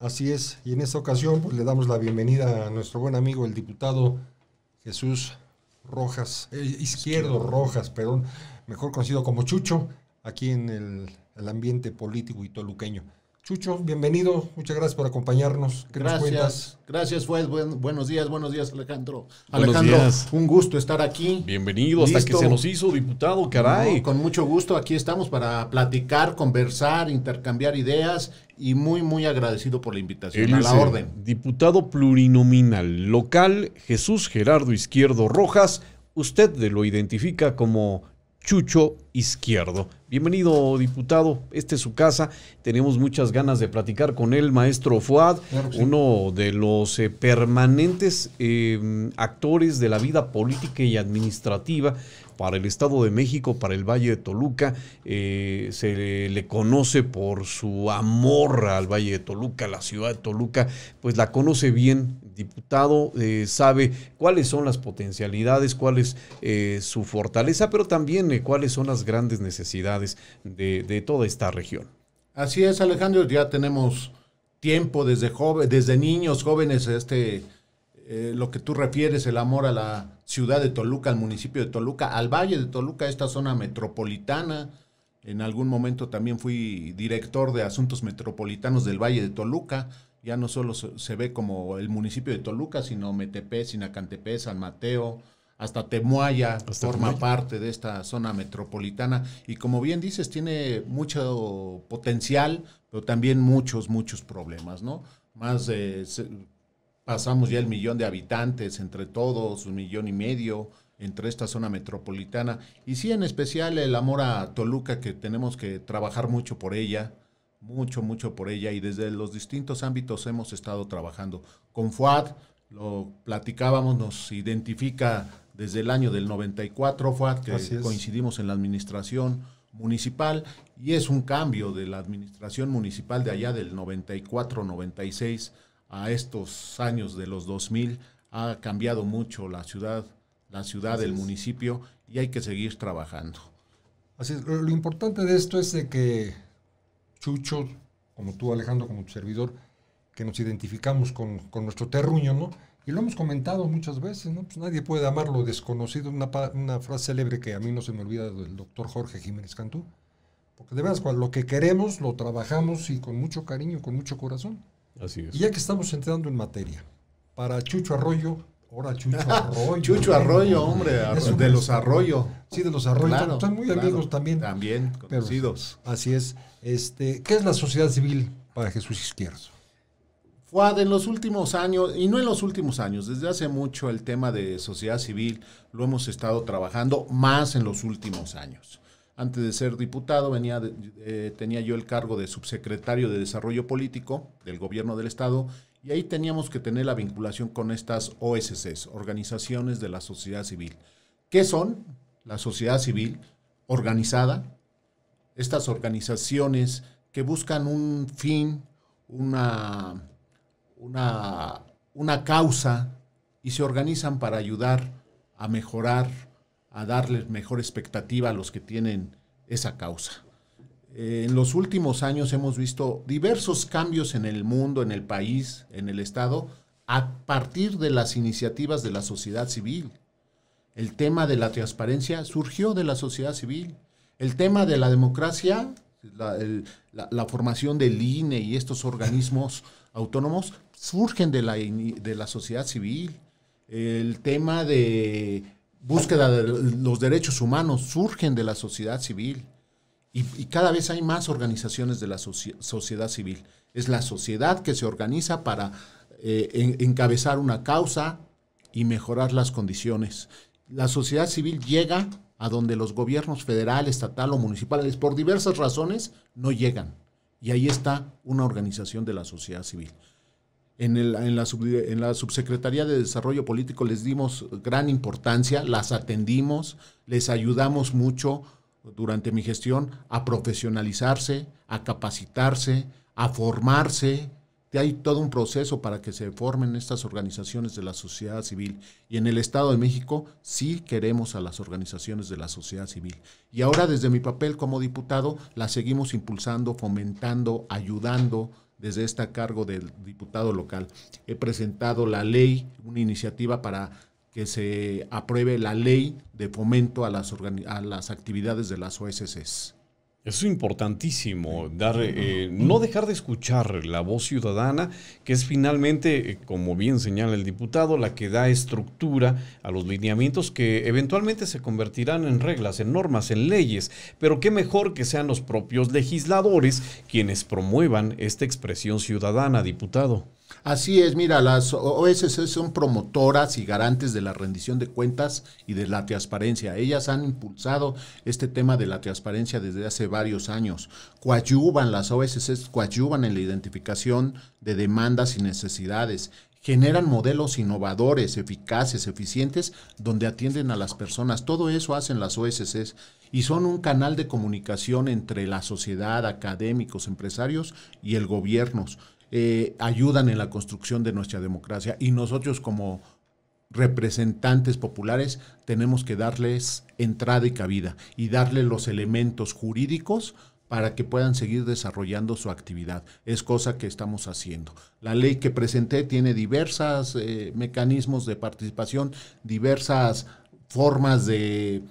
Así es, y en esta ocasión pues, le damos la bienvenida a nuestro buen amigo, el diputado Jesús Rojas, eh, Izquierdo Rojas, perdón, mejor conocido como Chucho, aquí en el, el ambiente político y toluqueño. Chucho, bienvenido. Muchas gracias por acompañarnos. gracias, Gracias, Fue. buenos días, buenos días, Alejandro. Alejandro, un gusto estar aquí. Bienvenido, hasta que se nos hizo, diputado, caray. con mucho gusto, aquí estamos para platicar, conversar, intercambiar ideas y muy, muy agradecido por la invitación. a la orden. Diputado plurinominal local, Jesús Gerardo Izquierdo Rojas. Usted lo identifica como Chucho Izquierdo. Bienvenido, diputado. este es su casa. Tenemos muchas ganas de platicar con él, maestro Fuad, uno de los eh, permanentes em, actores de la vida política y administrativa para el Estado de México, para el Valle de Toluca. Eh, se le, conoce por su amor al Valle de Toluca, la ciudad de Toluca, pues la conoce bien, diputado, eh, sabe cuáles son las potencialidades, cuál es eh, su fortaleza, pero también cuáles son las grandes necesidades de, toda esta región. Así es, Alejandro, ya tenemos tiempo desde joven, desde niños, jóvenes, este eh, lo que tú refieres, el amor a la ciudad de Toluca, al municipio de Toluca, al valle de Toluca, esta zona metropolitana. En algún momento también fui director de asuntos metropolitanos del Valle de Toluca. Ya no solo se ve como el municipio de Toluca, sino Metepec, Sinacantepec, San Mateo, hasta Temuaya forma parte de esta zona metropolitana. Y como bien dices, tiene mucho potencial, pero también muchos, muchos problemas, ¿no? Más pasamos ya el millón de habitantes entre todos, un millón y medio entre esta zona metropolitana. Y sí, en especial el amor a Toluca, que tenemos que trabajar mucho por ella, mucho, mucho por ella. Y desde los distintos ámbitos hemos estado trabajando. Con FUAD, lo platicábamos, nos identifica desde el año del 94, FUAD, que coincidimos en la administración municipal y es un cambio de la administración municipal de allá del 94-96 a estos años de los 2000, ha cambiado mucho la ciudad, la ciudad, el municipio y hay que seguir trabajando. Así lo, importante de esto es de que Chucho, como tú Alejandro, como tu servidor, que nos identificamos con, nuestro terruño, ¿no? Y lo hemos comentado muchas veces, pues nadie puede amar lo desconocido, una, frase célebre que a mí no se me olvida del doctor Jorge Jiménez Cantú. Porque de verdad lo que queremos lo trabajamos y con mucho cariño, con mucho corazón. Y ya que estamos entrando en materia, para Chucho Arroyo, ahora Chucho Arroyo. Chucho Arroyo, hombre, de, los Arroyo. Sí, de los Arroyo. están muy amigos también. También, conocidos. así es. Este, ¿Qué es la sociedad civil para Jesús Izquierdo? Fuad, en los últimos años, y no en los últimos años, desde hace mucho el tema de sociedad civil lo hemos estado trabajando más en los últimos años. Antes de ser diputado, venía tenía yo el cargo de subsecretario de Desarrollo Político del Gobierno del Estado y ahí teníamos que tener la vinculación con estas OSCs, organizaciones de la sociedad civil. ¿Qué son? La sociedad civil organizada, estas organizaciones que buscan un fin, una, una, una causa y se organizan para ayudar a mejorar a darles mejor expectativa a los que tienen esa causa. Eh, en los últimos años hemos visto diversos cambios en el mundo, en el país, en el Estado, a partir de las iniciativas de la sociedad civil. El tema de la transparencia surgió de la sociedad civil. El tema de la democracia, la, formación del INE y estos organismos autónomos surgen de de la sociedad civil. El tema de búsqueda de los derechos humanos surgen de la sociedad civil y, cada vez hay más organizaciones de la sociedad civil. Es la sociedad que se organiza para eh, encabezar una causa y mejorar las condiciones. La sociedad civil llega a donde los gobiernos federal, estatal o municipales, por diversas razones, no llegan. Y ahí está una organización de la sociedad civil. En, en, la en, la Subsecretaría de Desarrollo Político les dimos gran importancia, las atendimos, les ayudamos mucho durante mi gestión a profesionalizarse, a capacitarse, a formarse. Hay todo un proceso para que se formen estas organizaciones de la sociedad civil. Y en el Estado de México sí queremos a las organizaciones de la sociedad civil. Y ahora desde mi papel como diputado las seguimos impulsando, fomentando, ayudando, desde este cargo del diputado local. He presentado la ley, una iniciativa para que se apruebe la ley de fomento a las, a las actividades de las OSCs es importantísimo, dar, eh, no dejar de escuchar la voz ciudadana, que es finalmente, eh, como bien señala el diputado, la que da estructura a los lineamientos que eventualmente se convertirán en reglas, en normas, en leyes, pero qué mejor que sean los propios legisladores quienes promuevan esta expresión ciudadana, diputado. Así es, mira, las OSC son promotoras y garantes de la rendición de cuentas y de la transparencia. Ellas han impulsado este tema de la transparencia desde hace varios años. Coadyuvan, las OSC coadyuvan en la identificación de demandas y necesidades generan modelos innovadores, eficaces, eficientes, donde atienden a las personas. Todo eso hacen las OSCs y son un canal de comunicación entre la sociedad, académicos, empresarios y el gobierno. Eh, ayudan en la construcción de nuestra democracia y nosotros como representantes populares tenemos que darles entrada y cabida y darle los elementos jurídicos para que puedan seguir desarrollando su actividad. Es cosa que estamos haciendo. La ley que presenté tiene diversos eh, mecanismos de participación, diversas formas de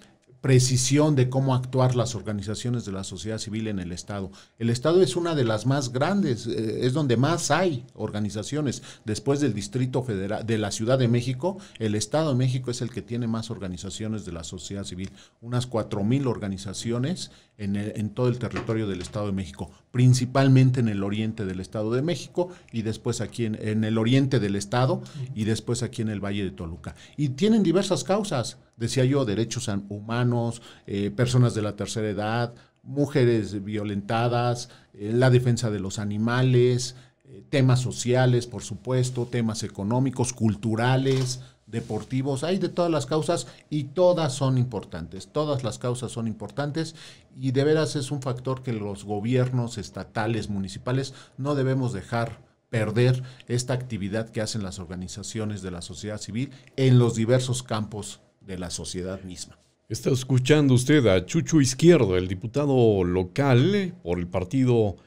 precisión de cómo actuar las organizaciones de la sociedad civil en el Estado. El Estado es una de las más grandes, eh, es donde más hay organizaciones. Después del Distrito Federal, de la Ciudad de México, el Estado de México es el que tiene más organizaciones de la sociedad civil, unas 4.000 organizaciones en, en todo el territorio del Estado de México principalmente en el oriente del Estado de México y después aquí en, el oriente del Estado y después aquí en el Valle de Toluca. Y tienen diversas causas, decía yo, derechos humanos, eh, personas de la tercera edad, mujeres violentadas, eh, la defensa de los animales, eh, temas sociales, por supuesto, temas económicos, culturales, deportivos, hay de todas las causas y todas son importantes, todas las causas son importantes y de veras es un factor que los gobiernos estatales, municipales, no debemos dejar perder esta actividad que hacen las organizaciones de la sociedad civil en los diversos campos de la sociedad misma. Está escuchando usted a Chucho Izquierdo, el diputado local por el partido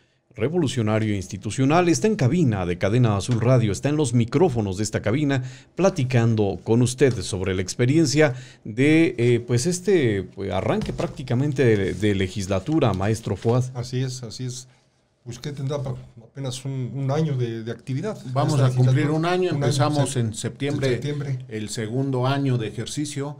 revolucionario e institucional, está en cabina de Cadena Azul Radio, está en los micrófonos de esta cabina, platicando con usted sobre la experiencia de eh, pues este pues, arranque prácticamente de, legislatura, maestro Fuad. Así es, así es. Pues tendrá apenas un, año de, actividad. Vamos a cumplir un año, empezamos pues, en, septiembre, el segundo año de ejercicio,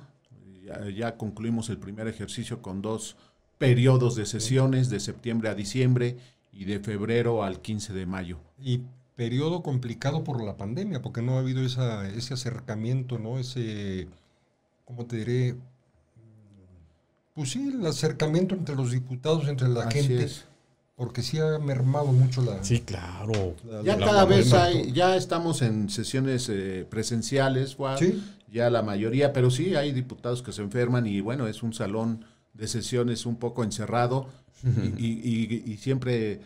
ya concluimos el primer ejercicio con dos periodos de sesiones de septiembre a diciembre y de febrero al 15 de mayo. Y periodo complicado por la pandemia, porque no ha habido esa, ese acercamiento, ¿no? Ese, ¿cómo te diré? Pues sí, el acercamiento entre los diputados, entre la gente. Porque sí ha mermado mucho la... Sí, claro. ya cada vez hay, ya estamos en sesiones eh, presenciales, Juan, ya la mayoría, pero sí hay diputados que se enferman y bueno, es un salón de sesiones un poco encerrado, y, y, siempre eh,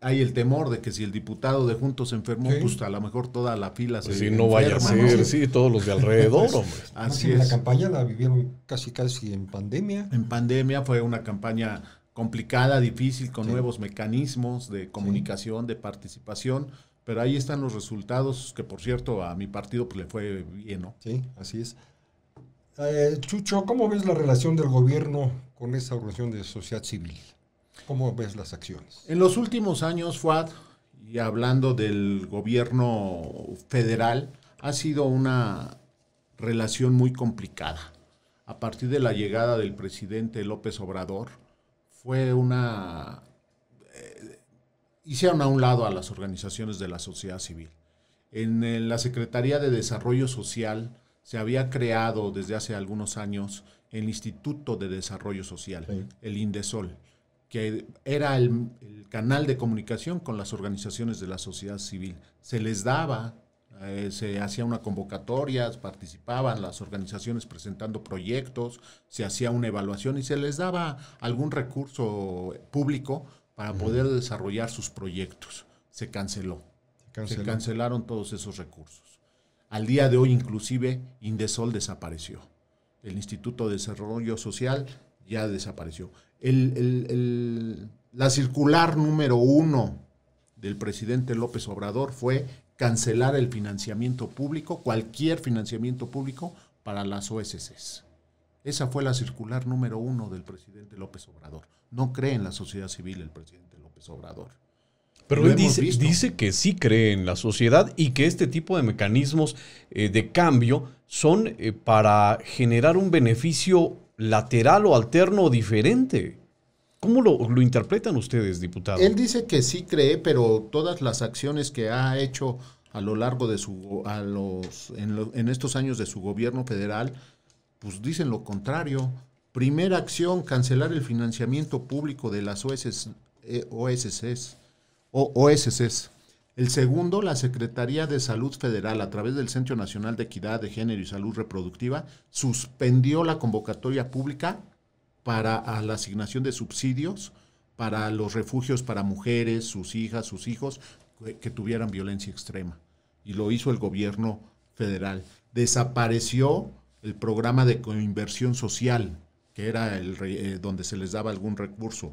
hay el temor de que si el diputado de Juntos se enfermó, pues a lo mejor toda la fila pues se Sí, no vaya a ser, sí, todos los de alrededor, pues, hombre. Así La campaña la vivieron casi casi en pandemia. En pandemia fue una campaña complicada, difícil, con nuevos mecanismos de comunicación, de participación, pero ahí están los resultados que, por cierto, a mi partido pues, le fue bien, ¿no? Sí, así es. Eh, Chucho, ¿cómo ves la relación del gobierno con esa organización de sociedad civil? ¿Cómo ves las acciones? En los últimos años, FUAD, y hablando del gobierno federal, ha sido una relación muy complicada. A partir de la llegada del presidente López Obrador, fue una... Eh, hicieron a un lado a las organizaciones de la sociedad civil. en eh, la Secretaría de Desarrollo Social se había creado desde hace algunos años el Instituto de Desarrollo Social, el INDESOL, que era el, canal de comunicación con las organizaciones de la sociedad civil. Se les daba, eh, se hacía una convocatoria, participaban las organizaciones presentando proyectos, se hacía una evaluación y se les daba algún recurso público para poder desarrollar sus proyectos. Se, canceló. se cancelaron todos esos recursos. Al día de hoy inclusive Indesol desapareció. El Instituto de Desarrollo Social ya desapareció. la circular número uno del presidente López Obrador fue cancelar el financiamiento público, cualquier financiamiento público para las OSCs. Esa fue la circular número uno del presidente López Obrador. No cree en la sociedad civil el presidente López Obrador. Pero él dice, que sí cree en la sociedad y que este tipo de mecanismos eh, de cambio son eh, para generar un beneficio lateral o alterno o diferente. ¿Cómo lo, interpretan ustedes, diputado? Él dice que sí cree, pero todas las acciones que ha hecho a lo largo de su a los en, estos años de su gobierno federal, pues dicen lo contrario. Primera acción, cancelar el financiamiento público de las OSS o es. El segundo, la Secretaría de Salud Federal, a través del Centro Nacional de Equidad de Género y Salud Reproductiva, suspendió la convocatoria pública para la asignación de subsidios para los refugios para mujeres, sus hijas, sus hijos que, tuvieran violencia extrema. Y lo hizo el gobierno federal. Desapareció el programa de coinversión social, que era el, eh, donde se les daba algún recurso.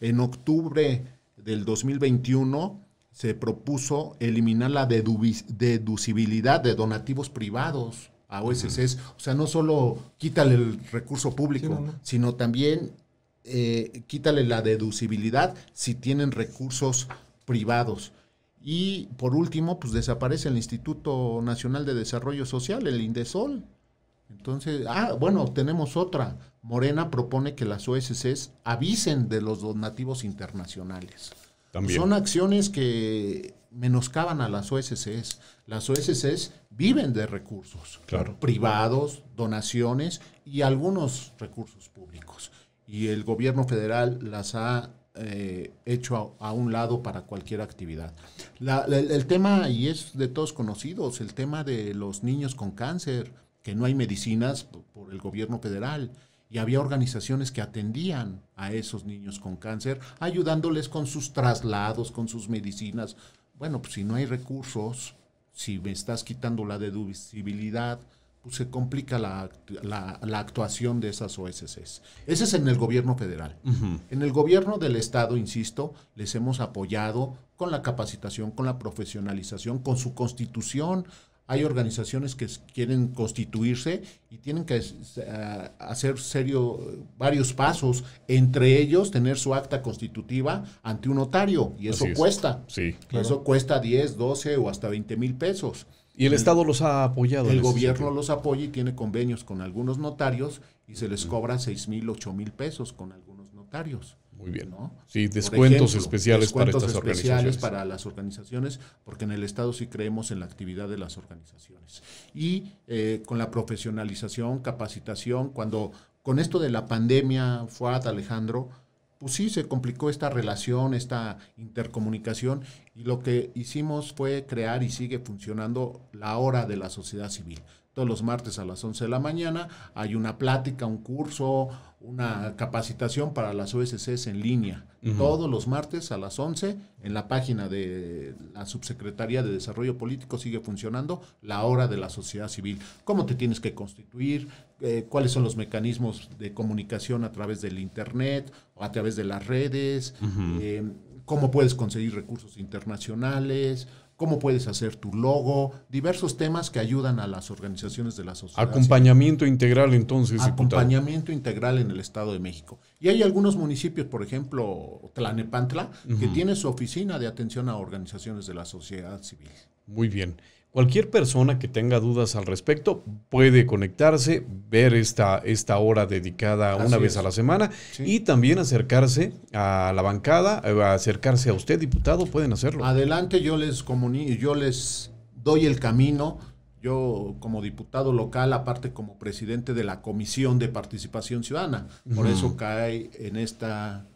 En octubre del 2021 se propuso eliminar la deducibilidad de donativos privados a OSS, O sea, no solo quítale el recurso público, sino también eh, quítale la deducibilidad si tienen recursos privados. Y por último, pues desaparece el Instituto Nacional de Desarrollo Social, el INDESOL. Entonces, ah, bueno, tenemos otra. Morena propone que las OSCs avisen de los donativos internacionales. También. Son acciones que menoscaban a las OSCs. Las OSCs viven de recursos privados, donaciones y algunos recursos públicos. Y el gobierno federal las ha eh, hecho a, un lado para cualquier actividad. La, el, tema, y es de todos conocidos, el tema de los niños con cáncer que no hay medicinas por, el gobierno federal y había organizaciones que atendían a esos niños con cáncer, ayudándoles con sus traslados, con sus medicinas. Bueno, pues si no hay recursos, si me estás quitando la deducibilidad, pues se complica la, actuación de esas OSCs. Ese es en el gobierno federal. En el gobierno del estado, insisto, les hemos apoyado con la capacitación, con la profesionalización, con su constitución, hay organizaciones que quieren constituirse y tienen que hacer serio varios pasos, entre ellos tener su acta constitutiva ante un notario, y eso cuesta. Sí, Eso cuesta 10, 12 o hasta 20 mil pesos. Y el, Estado los ha apoyado. El gobierno los apoya y tiene convenios con algunos notarios y se les cobra 6 mil, 8 mil pesos con algunos notarios. Muy bien. Sí, descuentos especiales para estas especiales organizaciones. para las organizaciones, porque en el Estado sí creemos en la actividad de las organizaciones. Y eh, con la profesionalización, capacitación, cuando con esto de la pandemia, Fuad, Alejandro, pues sí, se complicó esta relación, esta intercomunicación, y lo que hicimos fue crear y sigue funcionando la hora de la sociedad civil. Todos los martes a las 11 de la mañana hay una plática, un curso, una capacitación para las OSCs en línea, todos los martes a las 11 en la página de la Subsecretaría de Desarrollo Político sigue funcionando la hora de la sociedad civil, cómo te tienes que constituir, eh, cuáles son los mecanismos de comunicación a través del Internet o a través de las redes, eh, cómo puedes conseguir recursos internacionales, cómo puedes hacer tu logo, diversos temas que ayudan a las organizaciones de la sociedad. Acompañamiento integral entonces. Acompañamiento integral en el Estado de México. Y hay algunos municipios, por ejemplo, Tlanepantla, que tiene su oficina de atención a organizaciones de la sociedad civil. Muy bien. Cualquier persona que tenga dudas al respecto puede conectarse, ver esta, esta hora dedicada una vez a la semana y también acercarse a la bancada, eh, acercarse a usted, diputado, pueden hacerlo. Adelante, yo les yo les doy el camino. Yo como diputado local, aparte como presidente de la Comisión de Participación Ciudadana, por eso cae en esta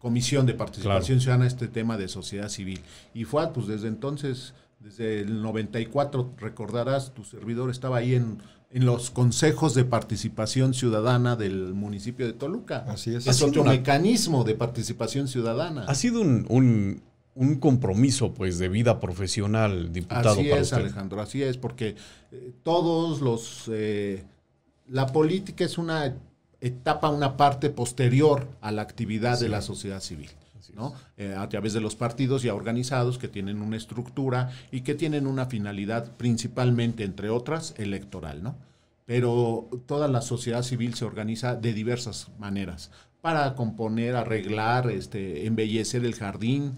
Comisión de Participación Ciudadana este tema de sociedad civil. Y fue pues desde entonces desde el 94, recordarás, tu servidor estaba ahí en, en los consejos de participación ciudadana del municipio de Toluca. Así es. Es otro mecanismo de participación ciudadana. Ha sido un, un, compromiso, pues, de vida profesional, diputado. Así es, Alejandro, así es, porque eh, todos los... Eh, la política es una etapa, una parte posterior a la actividad de la sociedad civil. ¿no? Eh, a través de los partidos ya organizados que tienen una estructura y que tienen una finalidad principalmente, entre otras, electoral, ¿no? Pero toda la sociedad civil se organiza de diversas maneras para componer, arreglar, este, embellecer el jardín,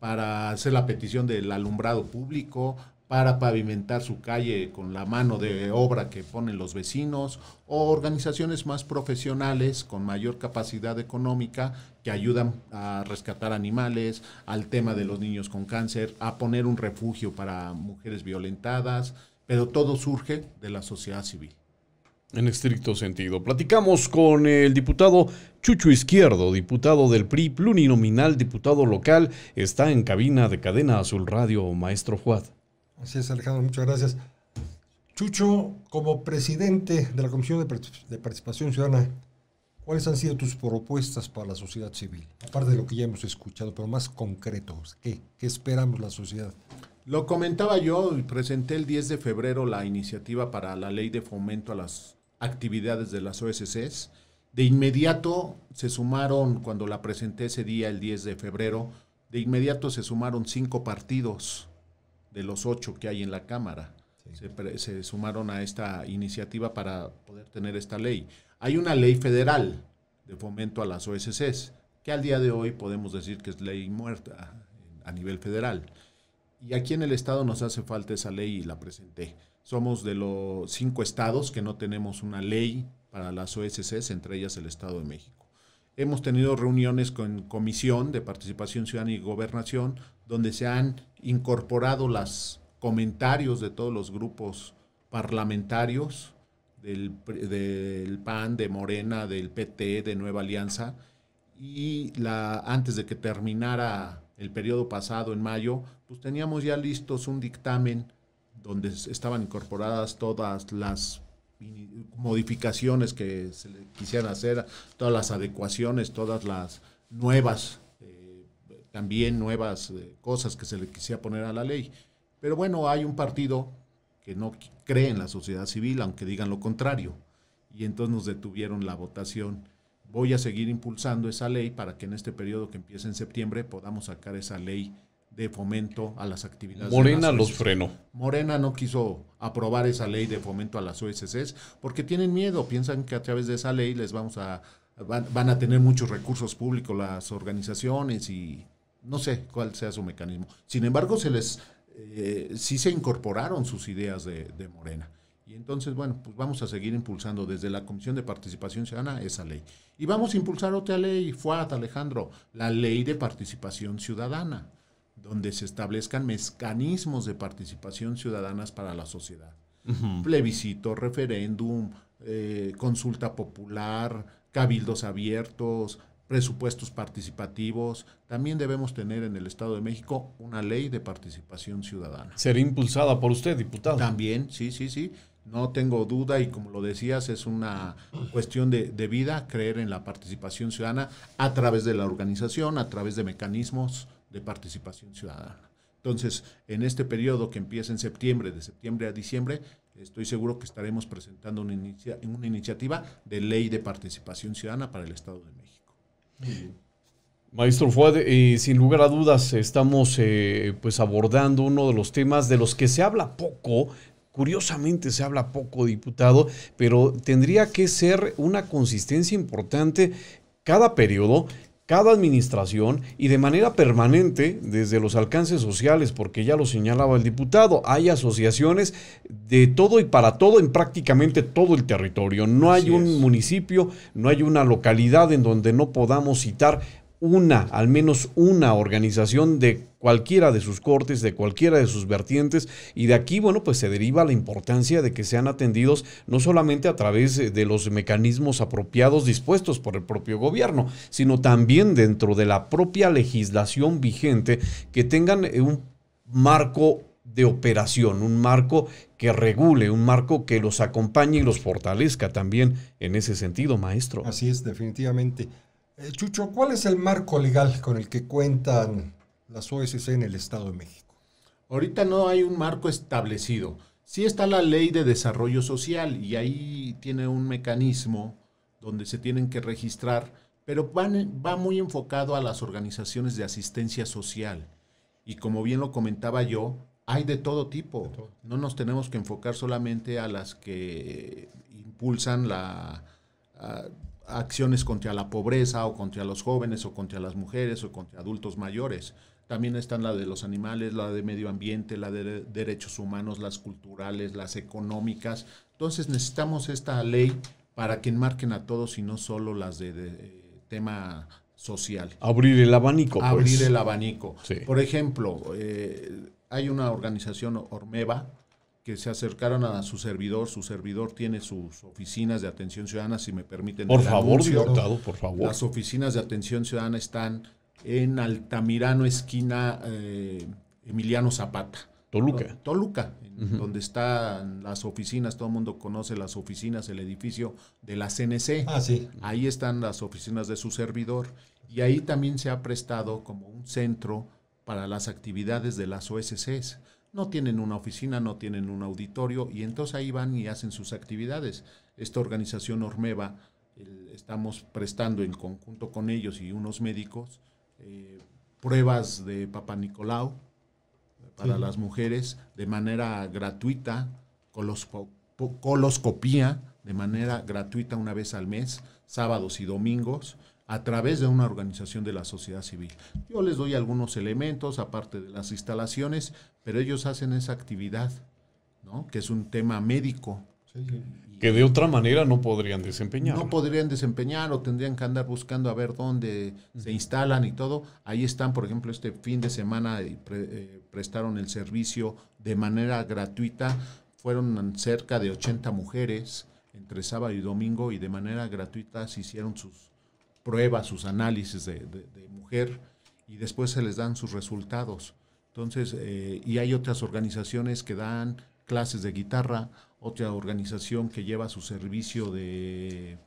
para hacer la petición del alumbrado público, para pavimentar su calle con la mano de obra que ponen los vecinos o organizaciones más profesionales con mayor capacidad económica que ayudan a rescatar animales, al tema de los niños con cáncer, a poner un refugio para mujeres violentadas, pero todo surge de la sociedad civil. En estricto sentido. Platicamos con el diputado Chucho Izquierdo, diputado del PRI, plurinominal, diputado local, está en cabina de Cadena Azul Radio, maestro Juad. Así es, Alejandro, muchas gracias. Chucho, como presidente de la Comisión de Participación Ciudadana ¿Cuáles han sido tus propuestas para la sociedad civil? Aparte de lo que ya hemos escuchado, pero más concretos, ¿qué, qué esperamos la sociedad? Lo comentaba yo, presenté el 10 de febrero la iniciativa para la ley de fomento a las actividades de las OSCs. De inmediato se sumaron, cuando la presenté ese día, el 10 de febrero, de inmediato se sumaron cinco partidos de los ocho que hay en la Cámara. Se, se, sumaron a esta iniciativa para poder tener esta ley. Hay una ley federal de fomento a las OSCs, que al día de hoy podemos decir que es ley muerta a nivel federal. Y aquí en el estado nos hace falta esa ley y la presenté. Somos de los cinco estados que no tenemos una ley para las OSCs, entre ellas el Estado de México. Hemos tenido reuniones con Comisión de Participación Ciudadana y Gobernación, donde se han incorporado los comentarios de todos los grupos parlamentarios del, PAN, de Morena, del PT, de Nueva Alianza, y antes de que terminara el periodo pasado, en mayo, pues teníamos ya listos un dictamen donde estaban incorporadas todas las modificaciones que se le quisieran hacer, todas las adecuaciones, todas las nuevas, eh, también nuevas eh, cosas que se le quisiera poner a la ley. Pero bueno, hay un partido que no creen la sociedad civil, aunque digan lo contrario. Y entonces nos detuvieron la votación. Voy a seguir impulsando esa ley para que en este periodo que empiece en septiembre podamos sacar esa ley de fomento a las actividades. Morena los e frenó. Morena no quiso aprobar esa ley de fomento a las OSCs e porque tienen miedo, piensan que a través de esa ley les vamos a van a tener muchos recursos públicos las organizaciones y no sé cuál sea su mecanismo. Sin embargo, se les eh, sí se incorporaron sus ideas de, Morena. Y entonces, bueno, pues vamos a seguir impulsando desde la Comisión de Participación Ciudadana esa ley. Y vamos a impulsar otra ley, FUAT, Alejandro, la Ley de Participación Ciudadana, donde se establezcan mecanismos de participación ciudadanas para la sociedad. Plebiscito, referéndum, eh, consulta popular, cabildos abiertos, presupuestos participativos. También debemos tener en el Estado de México una ley de participación ciudadana. ¿Será impulsada por usted, diputado? También, sí, sí, sí. No tengo duda y como lo decías, es una cuestión de, vida creer en la participación ciudadana a través de la organización, a través de mecanismos de participación ciudadana. Entonces, en este periodo que empieza en septiembre, de septiembre a diciembre, estoy seguro que estaremos presentando una, una iniciativa de ley de participación ciudadana para el Estado de México. Maestro Fuad, eh, sin lugar a dudas estamos eh, pues abordando uno de los temas de los que se habla poco, Curiosamente se habla poco, diputado, pero tendría que ser una consistencia importante cada periodo cada administración y de manera permanente desde los alcances sociales, porque ya lo señalaba el diputado, hay asociaciones de todo y para todo en prácticamente todo el territorio. No hay un municipio, no hay una localidad en donde no podamos citar una, al menos una organización de cualquiera de sus cortes, de cualquiera de sus vertientes, y de aquí, bueno, pues se deriva la importancia de que sean atendidos no solamente a través de los mecanismos apropiados dispuestos por el propio gobierno, sino también dentro de la propia legislación vigente que tengan eh, un marco de operación, un marco que regule, un marco que los acompañe y los fortalezca también en ese sentido, maestro. Así es, definitivamente. Eh, Chucho, ¿cuál es el marco legal con el que cuentan las OSC en el Estado de México? Ahorita no hay un marco establecido. Sí está la ley de desarrollo social y ahí tiene un mecanismo donde se tienen que registrar, pero va muy enfocado a las organizaciones de asistencia social. Y como bien lo comentaba yo, hay de todo tipo. No nos tenemos que enfocar solamente a las que impulsan la, acciones contra la pobreza o contra los jóvenes o contra las mujeres o contra adultos mayores también están la de los animales, la de medio ambiente, la de derechos humanos, las culturales, las económicas. Entonces necesitamos esta ley para que enmarquen a todos y no solo las de, eh, tema social. Abrir el abanico. Pues. Abrir el abanico. Por ejemplo, eh, hay una organización, Ormeva, que se acercaron a su servidor. Su servidor tiene sus oficinas de atención ciudadana, si me permiten. Por favor, diputado, por favor. Las oficinas de atención ciudadana están en Altamirano, esquina eh, Emiliano Zapata. Toluca. Toluca, donde están las oficinas, todo el mundo conoce las oficinas, el edificio de la CNC. Ah, sí. Ahí están las oficinas de su servidor y ahí también se ha prestado como un centro para las actividades de las OSCs. No tienen una oficina, no tienen un auditorio y entonces ahí van y hacen sus actividades. Esta organización Ormeva, estamos prestando en conjunto con ellos y unos médicos eh, pruebas de Papa Nicolau para las mujeres de manera gratuita, coloscopía de manera gratuita una vez al mes, sábados y domingos, a través de una organización de la sociedad civil. Yo les doy algunos elementos, aparte de las instalaciones, pero ellos hacen esa actividad, ¿no? que es un tema médico. Sí, que de otra manera no podrían desempeñar. No podrían desempeñar o tendrían que andar buscando a ver dónde se instalan y todo. Ahí están, por ejemplo, este fin de semana eh, eh, prestaron el servicio de manera gratuita. Fueron cerca de 80 mujeres entre sábado y domingo y de manera gratuita se hicieron sus pruebas, sus análisis de, mujer y después se les dan sus resultados. Entonces, eh, y hay otras organizaciones que dan clases de guitarra, otra organización que lleva su servicio de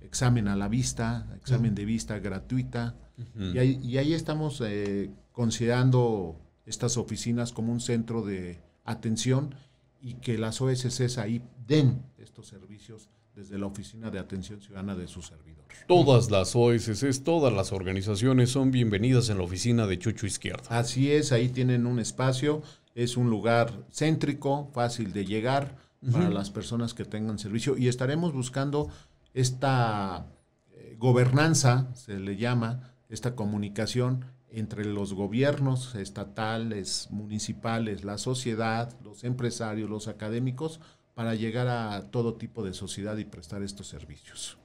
examen a la vista, examen de vista gratuita. y, ahí, estamos eh, considerando estas oficinas como un centro de atención y que las OSCs ahí den estos servicios desde la Oficina de Atención Ciudadana de su servidor. Todas las OSCs, todas las organizaciones son bienvenidas en la oficina de Chucho Izquierda. Así es, ahí tienen un espacio, es un lugar céntrico, fácil de llegar para las personas que tengan servicio y estaremos buscando esta eh, gobernanza, se le llama, esta comunicación entre los gobiernos estatales, municipales, la sociedad, los empresarios, los académicos, para llegar a todo tipo de sociedad y prestar estos servicios.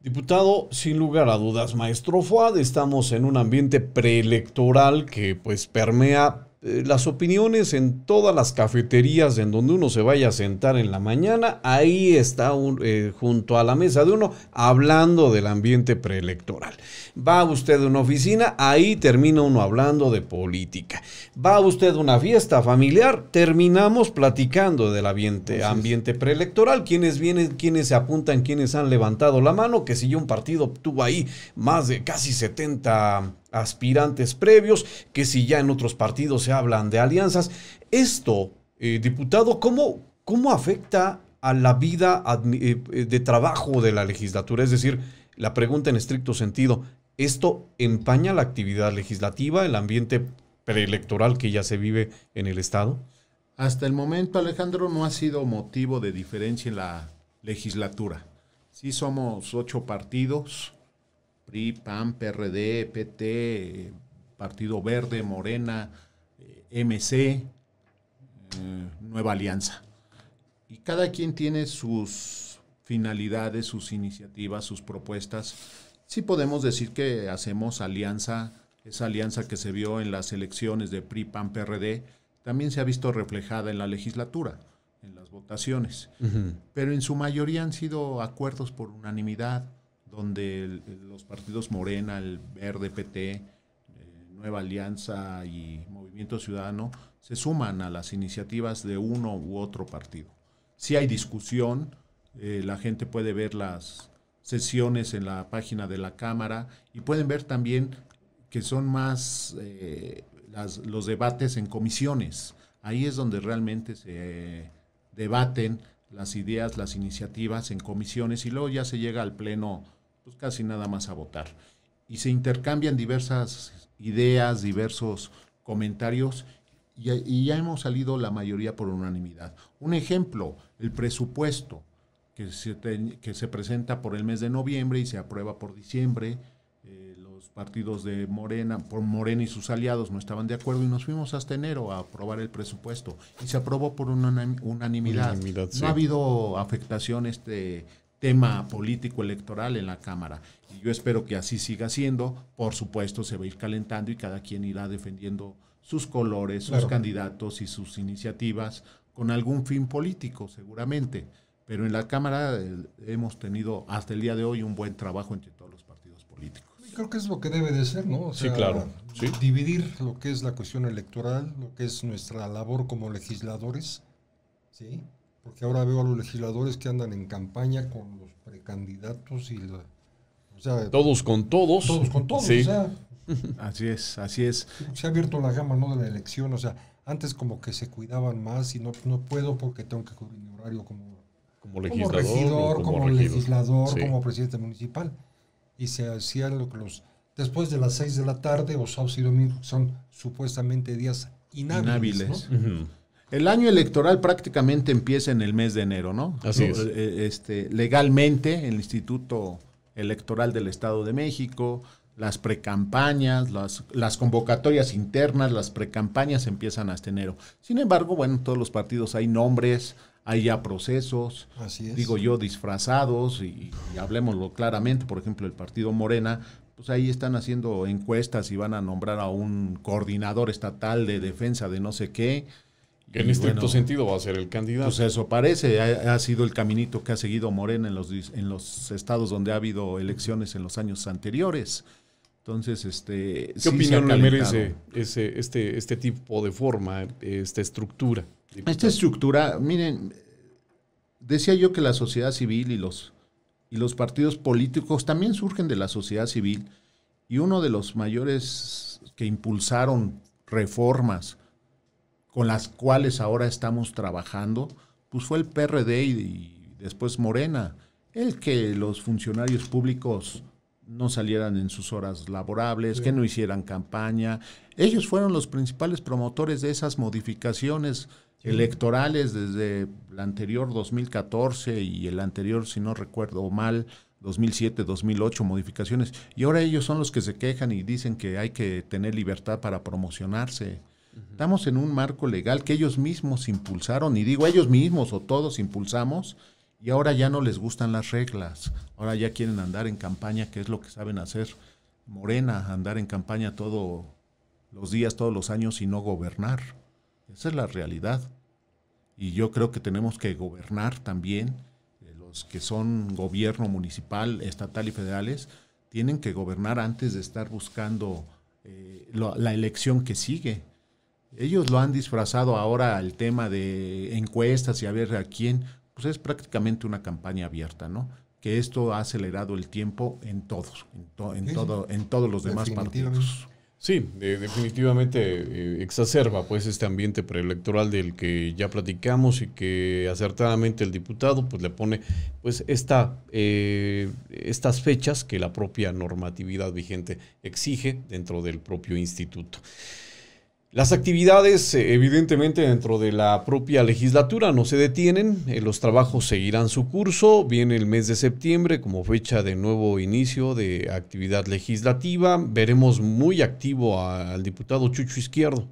Diputado, sin lugar a dudas, maestro Fuad, estamos en un ambiente preelectoral que pues permea eh, las opiniones en todas las cafeterías en donde uno se vaya a sentar en la mañana, ahí está eh, junto a la mesa de uno hablando del ambiente preelectoral. Va usted a una oficina, ahí termina uno hablando de política. Va usted a una fiesta familiar, terminamos platicando del ambiente, ambiente preelectoral, quiénes vienen, quiénes se apuntan, quiénes han levantado la mano, que si yo un partido tuvo ahí más de casi 70 aspirantes previos, que si ya en otros partidos se hablan de alianzas. Esto, eh, diputado, ¿cómo, ¿cómo afecta a la vida eh, de trabajo de la legislatura? Es decir, la pregunta en estricto sentido, ¿esto empaña la actividad legislativa, el ambiente preelectoral que ya se vive en el Estado? Hasta el momento, Alejandro, no ha sido motivo de diferencia en la legislatura. Sí somos ocho partidos, PRI, PAN, PRD, PT, Partido Verde, Morena, eh, MC, eh, Nueva Alianza. Y cada quien tiene sus finalidades, sus iniciativas, sus propuestas. Sí podemos decir que hacemos alianza, esa alianza que se vio en las elecciones de PRI, PAN, PRD, también se ha visto reflejada en la legislatura, en las votaciones. Pero en su mayoría han sido acuerdos por unanimidad, donde los partidos Morena, el Verde, PT, eh, Nueva Alianza y Movimiento Ciudadano se suman a las iniciativas de uno u otro partido. Si hay discusión, eh, la gente puede ver las sesiones en la página de la Cámara y pueden ver también que son más eh, los debates en comisiones. Ahí es donde realmente se debaten las ideas, las iniciativas en comisiones y luego ya se llega al pleno pues casi nada más a votar. Y se intercambian diversas ideas, diversos comentarios y, ya hemos salido la mayoría por unanimidad. Un ejemplo, el presupuesto que se, que se presenta por el mes de noviembre y se aprueba por diciembre. Eh, los partidos de Morena, por Morena y sus aliados no estaban de acuerdo y nos fuimos hasta enero a aprobar el presupuesto y se aprobó por unanimidad. no ha habido afectación este tema político electoral en la Cámara. Y yo espero que así siga siendo. Por supuesto, se va a ir calentando y cada quien irá defendiendo sus colores, sus candidatos y sus iniciativas con algún fin político, seguramente. Pero en la Cámara eh, hemos tenido hasta el día de hoy un buen trabajo entre todos los partidos políticos. Creo que es lo que debe de ser, ¿no? sí, claro. ¿Sí? Dividir lo que es la cuestión electoral, lo que es nuestra labor como legisladores, ¿sí? porque ahora veo a los legisladores que andan en campaña con los precandidatos y todos con todos. Todos con todos, Así es, así es. Se ha abierto la gama ¿no? de la elección, o sea, antes como que se cuidaban más y no, no puedo porque tengo que cubrir mi horario como, como legislador, como, legislador, como presidente municipal. Y se hacía lo que los... Después de las seis de la tarde o sábado y domingo, son supuestamente días inhábiles. inhábiles. El año electoral prácticamente empieza en el mes de enero, ¿no? Así es. Eh, eh, este, legalmente, el Instituto Electoral del Estado de México, las precampañas, las, las convocatorias internas, las precampañas empiezan hasta enero. Sin embargo, bueno, en todos los partidos hay nombres, hay ya procesos, digo yo, disfrazados, y, y hablemoslo claramente, por ejemplo, el partido Morena pues ahí están haciendo encuestas y van a nombrar a un coordinador estatal de defensa de no sé qué, en estricto sentido va a ser el candidato. Pues eso parece, ha, ha, sido el caminito que ha seguido Morena en los, en los estados donde ha habido elecciones en los años anteriores. Entonces, este... ¿Qué opinión le merece ese, este, este tipo de forma, esta estructura? Esta estructura, miren, decía yo que la sociedad civil y los, y los partidos políticos también surgen de la sociedad civil y uno de los mayores que impulsaron reformas, con las cuales ahora estamos trabajando, pues fue el PRD y, después Morena, el que los funcionarios públicos no salieran en sus horas laborables, que no hicieran campaña. Ellos fueron los principales promotores de esas modificaciones electorales desde el anterior 2014 y el anterior, si no recuerdo mal, 2007, 2008, modificaciones. Y ahora ellos son los que se quejan y dicen que hay que tener libertad para promocionarse. Estamos en un marco legal que ellos mismos impulsaron, y digo ellos mismos o todos impulsamos, y ahora ya no les gustan las reglas, ahora ya quieren andar en campaña, que es lo que saben hacer. Morena, andar en campaña todos los días, todos los años y no gobernar. Esa es la realidad. Y yo creo que tenemos que gobernar también, eh, los que son gobierno municipal, estatal y federales, tienen que gobernar antes de estar buscando eh, la elección que sigue ellos lo han disfrazado ahora al tema de encuestas y a ver a quién. Pues es prácticamente una campaña abierta, ¿no? Que esto ha acelerado el tiempo en todos, en, todo, en todos los demás partidos. Sí, definitivamente eh, exacerba pues este ambiente preelectoral del que ya platicamos y que acertadamente el diputado pues le pone pues esta, eh, estas fechas que la propia normatividad vigente exige dentro del propio instituto. Las actividades, eh, evidentemente, dentro de la propia legislatura no se detienen, eh, los trabajos seguirán su curso, viene el mes de septiembre como fecha de nuevo inicio de actividad legislativa, veremos muy activo al diputado Chucho Izquierdo.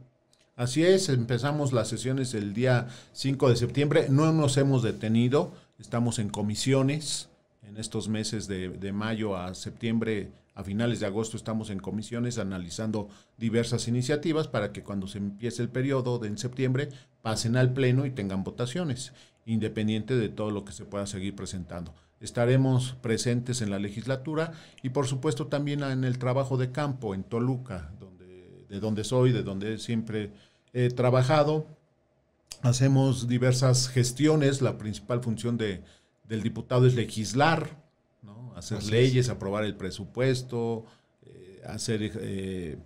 Así es, empezamos las sesiones el día 5 de septiembre, no nos hemos detenido, estamos en comisiones, en estos meses de, de, mayo a septiembre, a finales de agosto, estamos en comisiones analizando diversas iniciativas para que cuando se empiece el periodo de en septiembre pasen al Pleno y tengan votaciones, independiente de todo lo que se pueda seguir presentando. Estaremos presentes en la legislatura y por supuesto también en el trabajo de campo en Toluca, donde, de donde soy, de donde siempre he trabajado. Hacemos diversas gestiones, la principal función de, del diputado es legislar, ¿no? hacer leyes, aprobar el presupuesto, eh, hacer eh,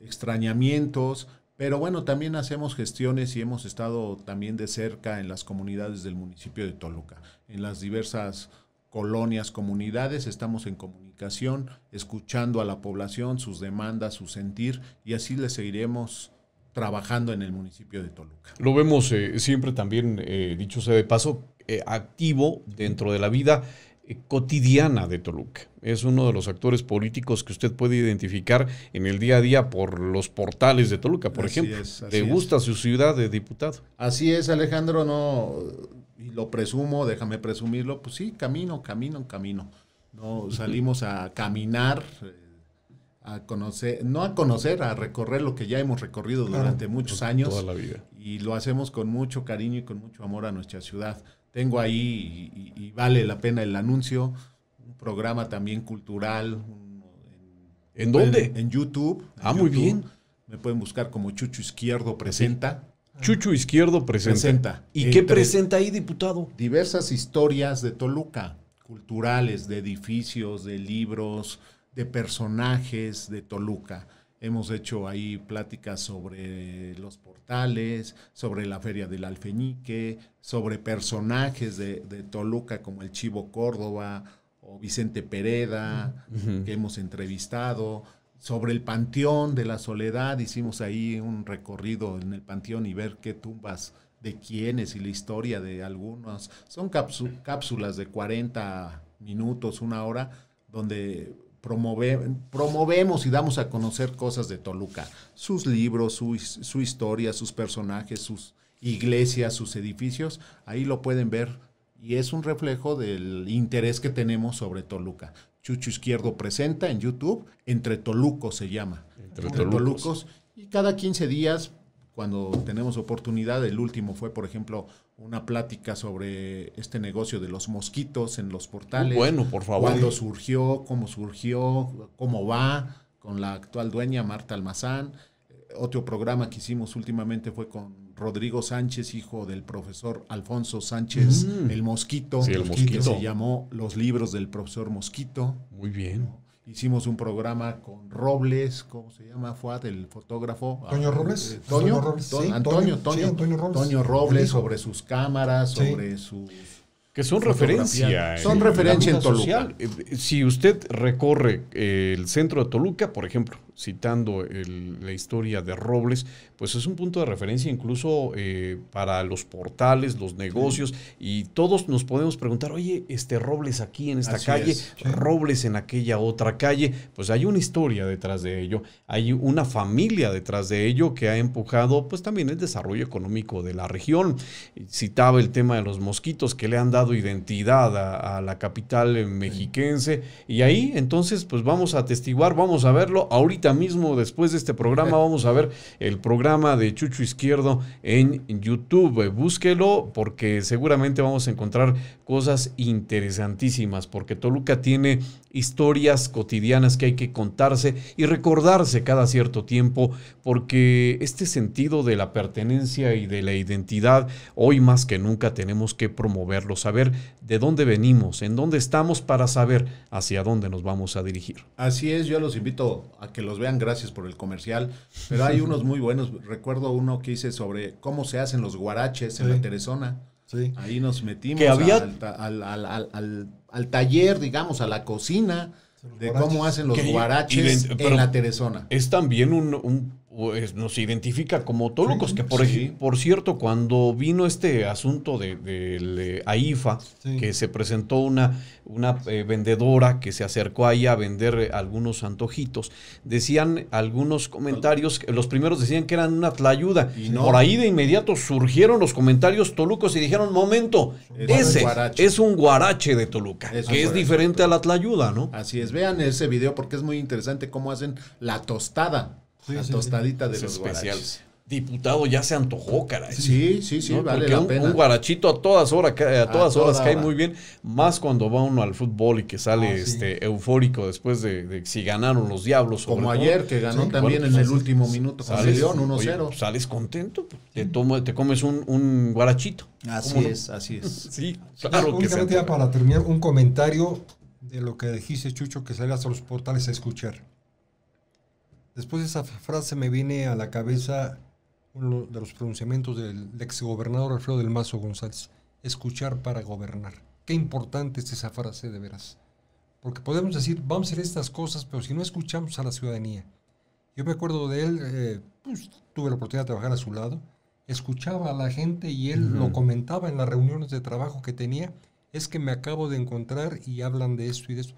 extrañamientos, pero bueno, también hacemos gestiones y hemos estado también de cerca en las comunidades del municipio de Toluca, en las diversas colonias, comunidades, estamos en comunicación, escuchando a la población, sus demandas, su sentir, y así le seguiremos trabajando en el municipio de Toluca. Lo vemos eh, siempre también, dicho sea de paso, eh, activo dentro de la vida eh, cotidiana de Toluca. Es uno de los actores políticos que usted puede identificar en el día a día por los portales de Toluca, por ejemplo. Es, ¿Le gusta su ciudad de diputado? Así es, Alejandro, no, lo presumo, déjame presumirlo, pues sí, camino, camino, camino. No, salimos a caminar, eh, a conocer, no a conocer, a recorrer lo que ya hemos recorrido durante muchos años. la vida. Y lo hacemos con mucho cariño y con mucho amor a nuestra ciudad tengo ahí y, vale la pena el anuncio, un programa también cultural. en, dónde? En, YouTube. ah, muy bien. Me pueden buscar como Chucho Izquierdo Presenta. Chucho Izquierdo presenta. ¿Y qué presenta ahí, diputado? Diversas historias de Toluca, culturales, de edificios, de libros, de personajes de Toluca. Hemos hecho ahí pláticas sobre los portales, sobre la Feria del Alfeñique, sobre personajes de, Toluca como el Chivo Córdoba o Vicente Pereda, que hemos entrevistado. Sobre el Panteón de la Soledad, hicimos ahí un recorrido en el Panteón y ver qué tumbas de quiénes y la historia de algunos. Son cápsulas de 40 minutos, una hora, donde promovemos y damos a conocer cosas de Toluca, sus libros, su, historia, sus personajes, sus iglesias, sus edificios, ahí lo pueden ver y es un reflejo del interés que tenemos sobre Toluca. Chucho Izquierdo presenta en YouTube, Entre Tolucos se llama. Entre, Tolucos. Y cada 15 días, cuando tenemos oportunidad, el último fue, por ejemplo, una plática sobre este negocio de los mosquitos en los portales. Uh, bueno, por favor. Cuándo surgió, cómo surgió, cómo va con la actual dueña Marta Almazán. Eh, otro programa que hicimos últimamente fue con Rodrigo Sánchez, hijo del profesor Alfonso Sánchez, mm. el, mosquito, el mosquito, que se llamó Los libros del profesor Mosquito. Muy bien. Hicimos un programa con Robles, ¿cómo se llama? Fue el fotógrafo. Toño Robles. Robles. Antonio, Robles sobre sus cámaras, sobre sus que son referencia. Son referencia en, Toluca. Eh, si usted recorre eh, el centro de Toluca, por ejemplo, citando la historia de Robles, pues es un punto de referencia incluso eh, para los portales, los negocios, y todos nos podemos preguntar, oye, este Robles aquí en esta calle, Robles en aquella otra calle, pues hay una historia detrás de ello, hay una familia detrás de ello que ha empujado pues también el desarrollo económico de la región. Citaba el tema de los mosquitos que le han dado identidad a, la capital mexiquense. Y ahí entonces pues vamos a atestiguar, vamos a verlo. Ahorita mismo, después de este programa, vamos a ver el programa de Chucho Izquierdo en YouTube. Búsquelo porque seguramente vamos a encontrar cosas interesantísimas, porque Toluca tiene historias cotidianas que hay que contarse y recordarse cada cierto tiempo, porque este sentido de la pertenencia y de la identidad, hoy más que nunca tenemos que promoverlo ver de dónde venimos, en dónde estamos para saber hacia dónde nos vamos a dirigir. Así es, yo los invito a que los vean, gracias por el comercial, pero hay unos muy buenos, recuerdo uno que hice sobre cómo se hacen los guaraches en la Teresona. Ahí nos metimos al, taller, digamos, a la cocina de cómo hacen los guaraches en la Teresona. Es también un pues, nos identifica como tolucos, que por, por cierto, cuando vino este asunto de, de, AIFA, que se presentó una, una eh, vendedora que se acercó ahí a vender eh, algunos antojitos, decían algunos comentarios, los primeros decían que eran una tlayuda, y por ahí de inmediato surgieron los comentarios tolucos y dijeron, momento, ese es un guarache de Toluca, que es diferente a la tlayuda, ¿no? Así es, vean ese video porque es muy interesante cómo hacen la tostada la tostadita de especial. Diputado ya se antojó, cara. Sí, sí, sí, vale la un, pena. un guarachito a todas horas, a todas horas cae muy bien, más cuando va uno al fútbol y que sale ah, este eufórico después de, si ganaron los diablos. Como ayer que ganó también en pues, el último pues, minuto con León 1-0. Sales contento, pues, te, tomo, te comes un, un guarachito. Así es, así es. sí, claro que sí. para terminar un comentario de lo que dijiste Chucho que salgas a los portales a escuchar. Después de esa frase me viene a la cabeza uno de los pronunciamientos del exgobernador Alfredo del Mazo González, escuchar para gobernar. Qué importante es esa frase de veras. Porque podemos decir, vamos a hacer estas cosas, pero si no escuchamos a la ciudadanía. Yo me acuerdo de él, eh, pues, tuve la oportunidad de trabajar a su lado, escuchaba a la gente y él lo comentaba en las reuniones de trabajo que tenía, es que me acabo de encontrar y hablan de esto y de esto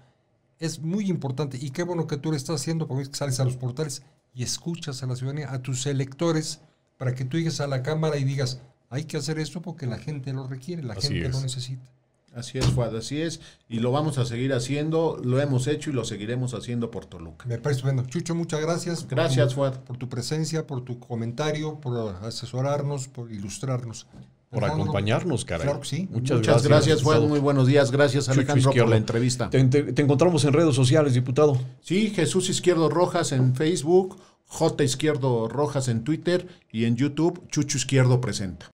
es muy importante y qué bueno que tú lo estás haciendo porque sales a los portales y escuchas a la ciudadanía, a tus electores, para que tú llegues a la Cámara y digas, hay que hacer esto porque la gente lo requiere, la gente lo necesita. Así es, Fuad, así es, y lo vamos a seguir haciendo, lo hemos hecho y lo seguiremos haciendo por Toluca. Me parece bueno. Chucho, muchas gracias. Gracias, por Por tu presencia, por tu comentario, por asesorarnos, por ilustrarnos por acompañarnos, caray. Muchas, gracias, Juan. Muy buenos días. Gracias, Alejandro, por la entrevista. Te, te, encontramos en redes sociales, diputado. Sí, Jesús Izquierdo Rojas en Facebook, J Izquierdo Rojas en Twitter y en YouTube, Chucho Izquierdo Presenta.